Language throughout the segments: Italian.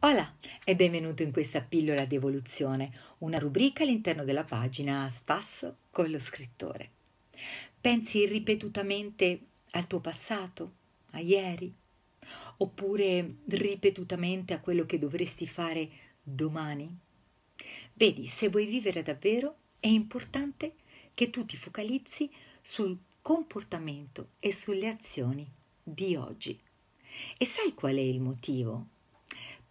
Hola e benvenuto in questa pillola di evoluzione, una rubrica all'interno della pagina spasso con lo scrittore. Pensi ripetutamente al tuo passato, a ieri, oppure ripetutamente a quello che dovresti fare domani? Vedi, se vuoi vivere davvero è importante che tu ti focalizzi sul comportamento e sulle azioni di oggi. E sai qual è il motivo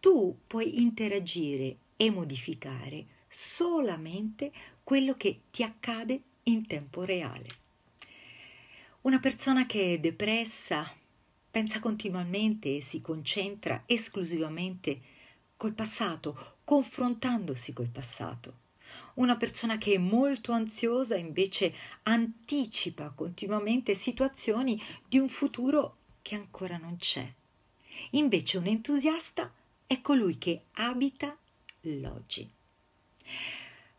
tu puoi interagire e modificare solamente quello che ti accade in tempo reale. Una persona che è depressa pensa continuamente e si concentra esclusivamente col passato, confrontandosi col passato. Una persona che è molto ansiosa invece anticipa continuamente situazioni di un futuro che ancora non c'è. Invece un entusiasta è colui che abita l'oggi.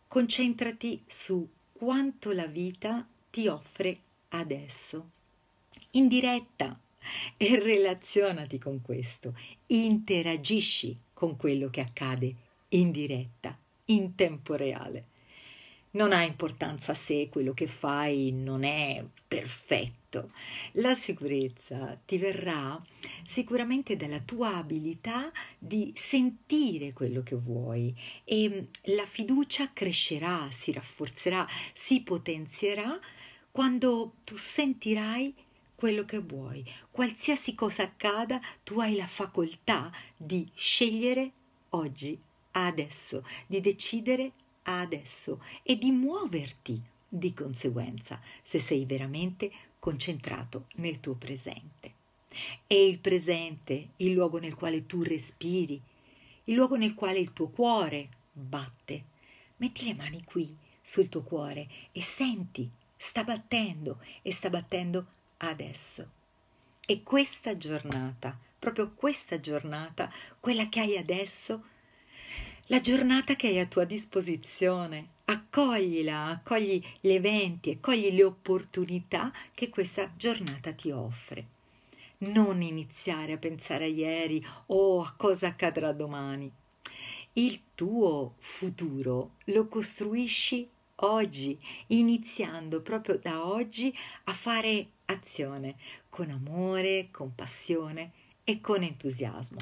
Concentrati su quanto la vita ti offre adesso, in diretta, e relazionati con questo, interagisci con quello che accade in diretta, in tempo reale. Non ha importanza se quello che fai non è perfetto. La sicurezza ti verrà sicuramente dalla tua abilità di sentire quello che vuoi e mm, la fiducia crescerà, si rafforzerà, si potenzierà quando tu sentirai quello che vuoi. Qualsiasi cosa accada, tu hai la facoltà di scegliere oggi, adesso, di decidere adesso e di muoverti di conseguenza se sei veramente concentrato nel tuo presente. E il presente, il luogo nel quale tu respiri, il luogo nel quale il tuo cuore batte. Metti le mani qui sul tuo cuore e senti, sta battendo e sta battendo adesso. E questa giornata, proprio questa giornata, quella che hai adesso, la giornata che hai a tua disposizione. Accoglila, accogli gli eventi, accogli le opportunità che questa giornata ti offre. Non iniziare a pensare a ieri o a cosa accadrà domani. Il tuo futuro lo costruisci oggi, iniziando proprio da oggi a fare azione con amore, con passione e con entusiasmo.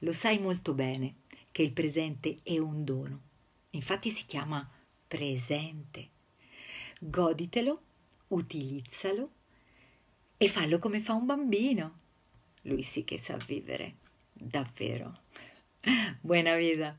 Lo sai molto bene che il presente è un dono. Infatti si chiama presente. Goditelo, utilizzalo e fallo come fa un bambino. Lui sì che sa vivere, davvero. Buona vita.